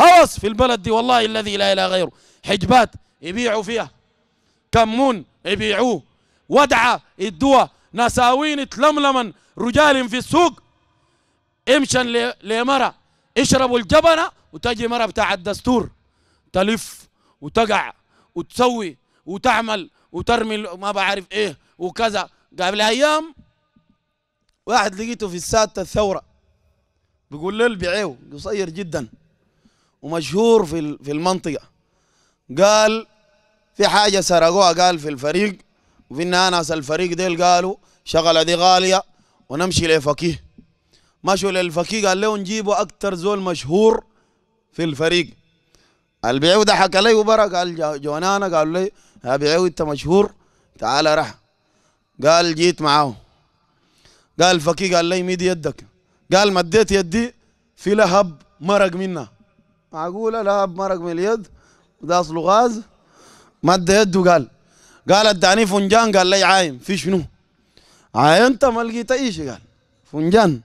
هوس في البلد دي والله الذي لا اله غيره حجبات يبيعوا فيها كمون يبيعوه ودعة الدواء نساوين تلملما رجال في السوق امشن لمرة اشربوا الجبنة وتجي مرة بتاع الدستور تلف وتقع وتسوي وتعمل وترمي ما بعرف ايه وكذا قبل ايام واحد لقيته في السادة الثورة بيقول له البيعيه قصير جدا ومشهور في في المنطقه قال في حاجه سرقوها قال في الفريق وفي الناس ناس الفريق ديل قالوا شغله دي غاليه ونمشي لفكيه مشوا للفكيه قال له نجيبوا اكثر زول مشهور في الفريق البيعود حكى لي وبرا قال جونانا قالوا لي يا بيعود انت مشهور تعال راح قال جيت معاه قال الفكيه قال لي مد يدك قال مديت يدي في لهب مرق منها معقولة لها مرق من اليد وده أصله غاز مد يده قال قال اداني فنجان قال لي عايم في شنو عاينت ما لقيت اي شيء قال فنجان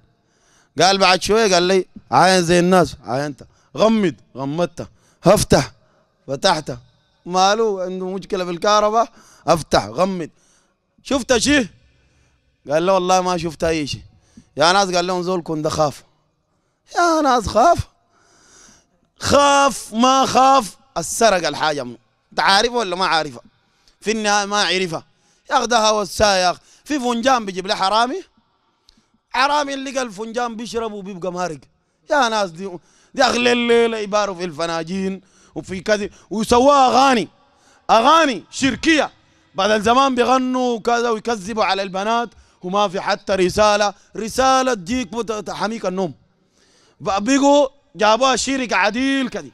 قال بعد شويه قال لي عاين زي الناس عاينت غمد غمدته هفتح فتحته ماله عنده مشكله في الكهرباء افتح غمد شفت شيء قال له والله ما شفت اي شيء يا ناس قال لهم زول ده خاف يا ناس خاف خاف ما خاف السرق الحاجة منه انت عارفه ولا ما عارفها في النهاية ما عرفها ياخذها والسايق في فنجان بيجيب له حرامي حرامي اللي قال فنجان بيشرب وبيبقى مارق يا ناس دي دي اغلى الليله يباروا في الفناجين وفي كذا ويسووها اغاني اغاني شركيه بعد الزمان بيغنوا وكذا ويكذبوا على البنات وما في حتى رساله رساله تجيك تحميك النوم بقوا جابوها شركة عديل كدي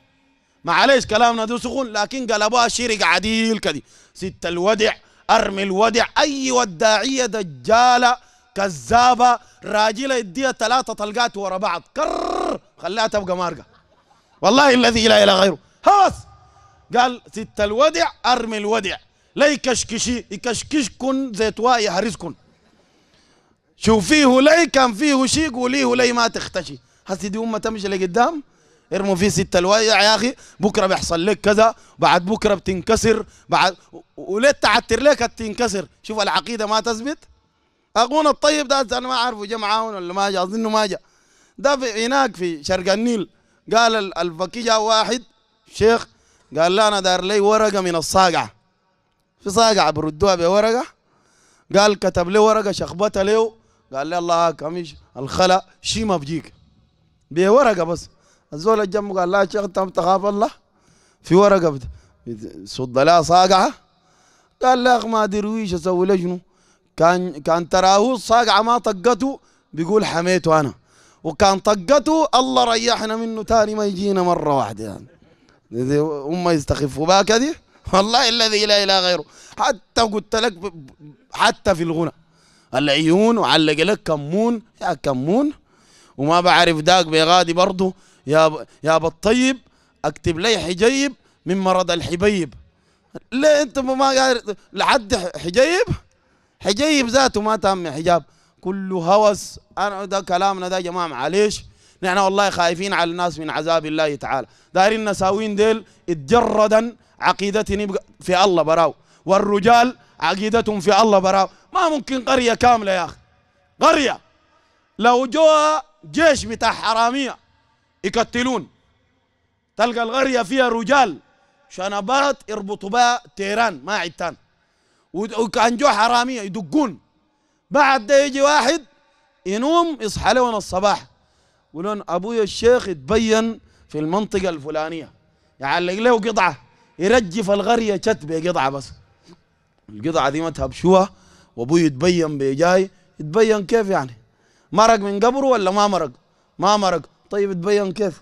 معلش كلامنا ده سخون لكن قلبوها شركة عديل كدي ست الودع ارمي الودع اي وداعيه دجاله كذابه راجله يديها ثلاثه طلقات ورا بعض كرر خليها تبقى مارقه والله الذي لا اله غيره هوس قال ست الودع ارمي الودع لا يكشكشي يكشكشكن زيتوا يهرسكن شوفيه لي كان فيه شيء قوليه لي ما تختشي هسي دي امه تمشي لقدام ارموا فيه ستة الوايع يا اخي بكره بيحصل لك كذا بعد بكره بتنكسر بعد وليه تعتر لك تنكسر شوف العقيده ما تثبت اخونا الطيب ده انا ما اعرفه جا معاهم ولا ما جا اظنه ما جا ده في هناك في شرق النيل قال الفكي جاء واحد شيخ قال لا انا دار لي ورقه من الصاقعه في صاقعه بردوها بورقه قال كتب لي ورقه شخبتها له قال لي الله كمش الخلا شي ما بجيك بورقه بس الزول الجم قال لا شيخ انت تخاف الله في ورقه صد لها صاقعه قال لا ما درويش اسوي لجنه كان كان تراه الصاقعه ما طقته بيقول حميته انا وكان طقته الله ريحنا منه تاني ما يجينا مره واحده يعني هم يستخفوا باك دي والله الذي لا اله غيره حتى قلت لك حتى في الغنى العيون وعلق لك كمون يا كمون وما بعرف داق بيغادي برضه يا ب... يا بالطيب اكتب لي حجيب من مرض الحبيب ليه انت ما قادر لحد حجيب حجيب ذاته ما تم حجاب كله هوس انا ده كلامنا ده يا جماعه معليش نحن والله خايفين على الناس من عذاب الله تعالى دايرين نساوين ديل اتجردا عقيدتهم في الله براو والرجال عقيدتهم في الله براو ما ممكن قريه كامله يا اخي قريه لو جوا جيش بتاع حرامية يقتلون تلقى القرية فيها رجال شنبات يربطوا بها تيران ما عدتان وكان جو حرامية يدقون بعد ده يجي واحد ينوم يصحى لون الصباح يقولون ابويا الشيخ يتبين في المنطقة الفلانية يعلق له قطعة يرجف القرية شت بقطعة بس القطعة دي ما تهبشوها وابوي يتبين بجاي يتبين كيف يعني مرق من قبره ولا ما مرق ما مرق طيب تبين كيف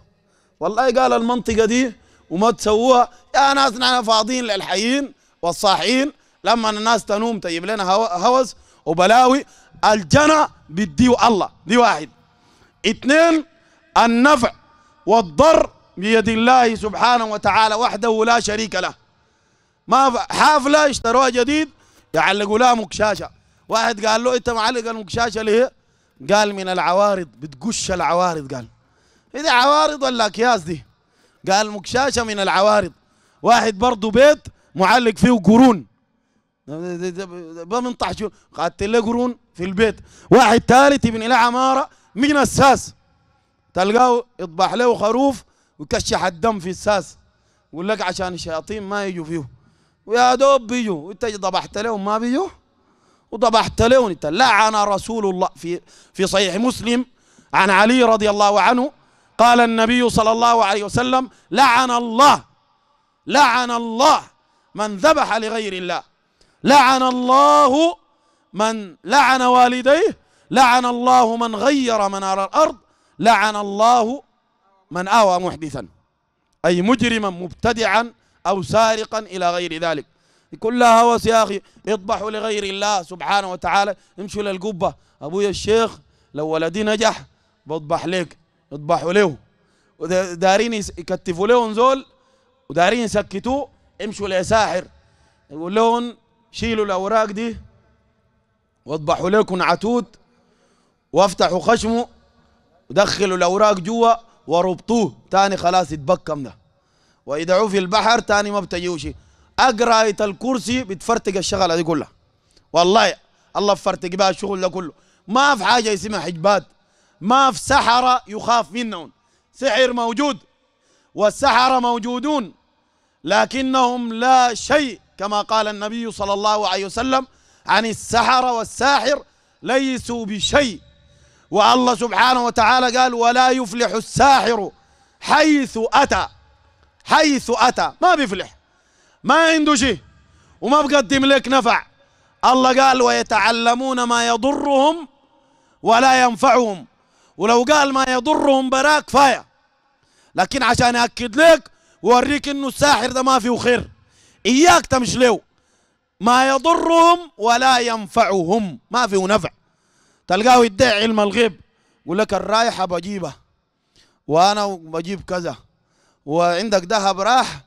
والله قال المنطقة دي وما تسووها يا ناس نحن فاضيين للحيين والصاحيين لما الناس تنوم تجيب لنا هوس وبلاوي الجنة بيديو الله دي واحد اثنين النفع والضر بيد الله سبحانه وتعالى وحده لا شريك له ما حافلة اشتروها جديد يعلقوا لها مكشاشة واحد قال له انت معلق المكشاشة ليه قال من العوارض بتقش العوارض قال إذا عوارض ولا أكياس دي قال مكشاشة من العوارض واحد برضه بيت معلق فيه قرون بمنطح شو قالت له قرون في البيت واحد ثالث ابن له عمارة من الساس تلقاه يطبح له خروف ويكشح الدم في الساس يقول لك عشان الشياطين ما يجوا فيه ويا دوب بيجوا انت ضبحت لهم ما بيجوا وطبعا احتلون لعن رسول الله في في صحيح مسلم عن علي رضي الله عنه قال النبي صلى الله عليه وسلم لعن الله لعن الله من ذبح لغير الله لعن الله من لعن والديه لعن الله من غير منار الارض لعن الله من اوى محدثا اي مجرما مبتدعا او سارقا الى غير ذلك كلها هوس يا أخي اذبحوا لغير الله سبحانه وتعالى امشوا للقبة أبويا الشيخ لو ولدي نجح بضبح لك اذبحوا له ودارين يكتفوا لهم زول ودارين يسكتوه امشوا لساحر يقول لهم شيلوا الأوراق دي واذبحوا لكم عتود وافتحوا خشمه ودخلوا الأوراق جوا وربطوه تاني خلاص يتبكم ده ويدعوه في البحر تاني ما بتجيوش اقرا ايه الكرسي بتفرتق الشغله دي كلها والله الله فرتق بها الشغل ده كله ما في حاجه اسمها حجبات ما في سحره يخاف منهم سحر موجود والسحره موجودون لكنهم لا شيء كما قال النبي صلى الله عليه وسلم عن السحره والساحر ليسوا بشيء والله سبحانه وتعالى قال ولا يفلح الساحر حيث اتى حيث اتى ما بيفلح ما عنده شيء وما بقدم لك نفع الله قال ويتعلمون ما يضرهم ولا ينفعهم ولو قال ما يضرهم براك كفايه لكن عشان اكد لك ووريك انه الساحر ده ما فيه خير اياك تمشي له ما يضرهم ولا ينفعهم ما فيه نفع تلقاه يدعي علم الغيب يقول لك الرايحه بجيبها وانا بجيب كذا وعندك ذهب راح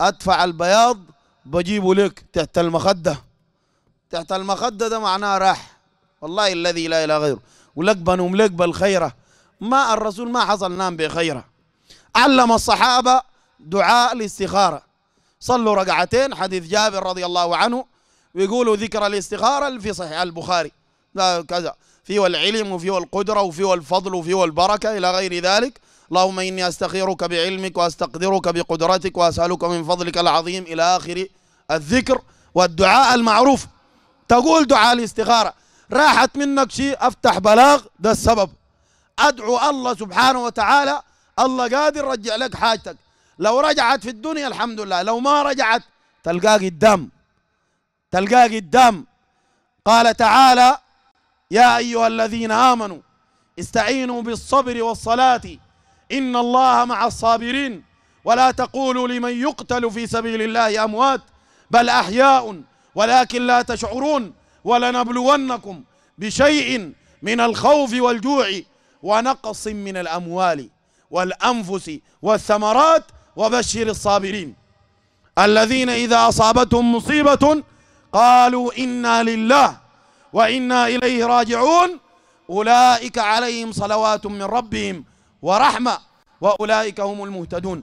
ادفع البياض بجيبه لك تحت المخده تحت المخده ده معناه راح والله الذي لا اله غيره بنوم لك بالخيره ما الرسول ما حصل نام بخيره علم الصحابه دعاء الاستخاره صلوا ركعتين حديث جابر رضي الله عنه ويقولوا ذكر الاستخاره في صحيح البخاري كذا فيه العلم وفيه القدره وفيه الفضل وفيه البركه الى غير ذلك اللهم إني أستخيرك بعلمك وأستقدرك بقدرتك وأسألك من فضلك العظيم إلى آخر الذكر والدعاء المعروف تقول دعاء الاستخارة راحت منك شيء أفتح بلاغ ده السبب أدعو الله سبحانه وتعالى الله قادر رجع لك حاجتك لو رجعت في الدنيا الحمد لله لو ما رجعت تلقاه قدام تلقاه قدام قال تعالى يا أيها الذين آمنوا استعينوا بالصبر والصلاة إن الله مع الصابرين ولا تقولوا لمن يقتل في سبيل الله أموات بل أحياء ولكن لا تشعرون ولنبلونكم بشيء من الخوف والجوع ونقص من الأموال والأنفس والثمرات وبشر الصابرين الذين إذا أصابتهم مصيبة قالوا إنا لله وإنا إليه راجعون أولئك عليهم صلوات من ربهم ورحمة وأولئك هم المهتدون